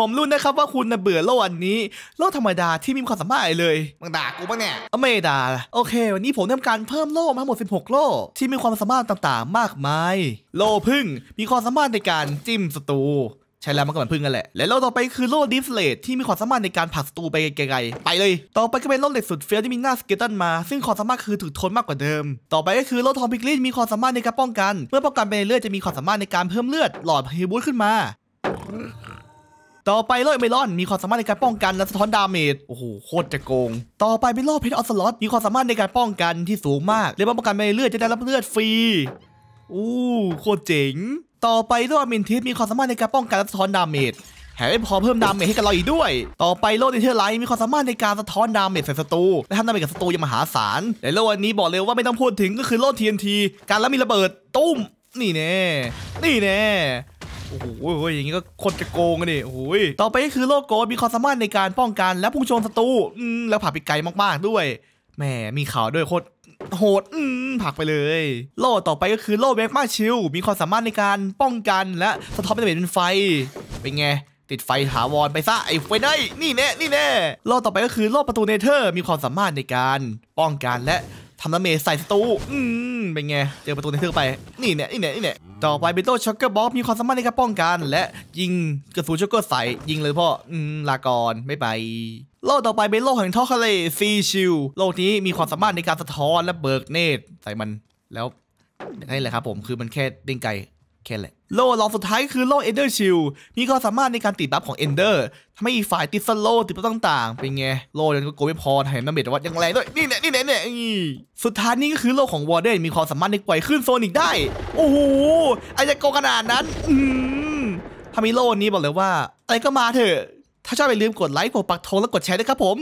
ผมรู้นะครับว่าคุณเบื่อโลกอันนี้ โลกธรรมดาที่มีความสามารถเลยมึงด่ากูปะเนี่ยไม่ด่าโอเค วันนี้ผมทำการเพิ่มโลกมาหมด 16 โลกที่มีความสามารถต่างๆ มากมาย โลพึ่งมีความสามารถในการจิ้มศัตรูใช้แล้วมันก็เหมือนพึ่งกันแหละและโลต่อไปคือโลดิฟเลตที่มีความสามารถในการผลักศัตรูไปไกลๆไปเลย ต่อไปก็เป็นโลเหล็กสุดเฟี้ยวที่มีหน้าสเกตันมา ซึ่งความสามารถคือถึกทนมากกว่าเดิม ต่อไปก็คือโลทองพิกลินมีความสามารถในการป้องกันเมื่อป้องกันไปเรื่อยจะมีความสามารถในการเพิ่มเลือดหลอดฮิบูทขึ้นมาต่อไปล่อเมลอนมีความสามารถในการป้องกันและสะท้อนดาเมจโอ้โหโคตรจะโกง ต่อไปเป็นลออเพชรออสลอตมีความสามารถในการป้องกันที่สูงมากเละยป้องกันไม่เลือดจะได้รับเลือดฟรีอู้โคตรเจ๋งต่อไปลดอเมนทิสมีความสามารถในการป้องกันและสะท้อนดาเมจแถมไม่พอเพิ่มดาเมจให้กับเราอีกด้วย ต่อไปโลดเนเทอร์ไลท์มีความสามารถในการสะท้อนดาเมจใส่ศัตรูและทำดาเมจกับศัตรูอย่างมหาศาลแต่โลดอันนี้บอกเลยว่าไม่ต้องพูดถึงก็คือโลดทีเอ็นทีการแล้วมีระเบิดตุ้ม นี่แน่นี่แน่โอ้โหอย่างนี้ก็คนจะโกงกันดิโอ้ยต่อไปก็คือโลโก้มีความสามารถในการป้องกัน และพุ่งชนศัตรู อืม แล้วผ่าไปไกลมากๆด้วย แหม มีข่าวด้วยโคตรโหดอืมผักไปเลย โล่ต่อไปก็คือโล่เบกมาชิล มีความสามารถในการป้องกัน และสะท้อนเป็นเป็นไฟ เป็นไง ติดไฟถาวรไปซะไอ้ไฟได้นี่แน่ นี่แน่ โล่ต่อไปก็คือโล่ประตูเนเธอร์ มีความสามารถในการป้องกันและทำลาเมใส่ศัตรู อืมเป็นไง เจอประตูเนเธอร์ไป นี่แน่นี่แน่นี่แน่ต่อไปเบโต้ช็อกเกอร์บ็อกมีความสามารถในการป้องกัน และยิงกระสุนช็อกเกอร์ใส่ยิงเลยพ่ออืมลากรไม่ไปโลกต่อไปเป็นโลกแห่งท่อทะเลซีชิลโลกนี้มีความสามารถในการสะท้อนและเบิกเนตรใส่มันแล้วนี่แหละครับผมคือมันแค่เด้งไกแค่แหละโล่รองสุดท้ายคือโล่เอนเดอร์ชิล มีความสามารถในการติดบัฟของเอนเดอร์ทำให้อีฝ่ายติดสโลติดบัฟต่างๆเป็นไง โล่ยังก็โกไม่พอแถมน้ำเบ็ดวัดยังแรงด้วยนี่แหละนี่แหละนี่สุดท้ายนี่ก็คือโล่ของวอร์เดนมีความสามารถในปล่อยขึ้นโซนิกได้ โอ้โหอจะโกขนาดนั้น อืมถ้ามีโล่นี้บอกเลยว่าอะไรก็มาเถอะ ถ้าชอบอย่าลืมกดไลค์ กดปักธงและกดแชร์ด้วยครับผม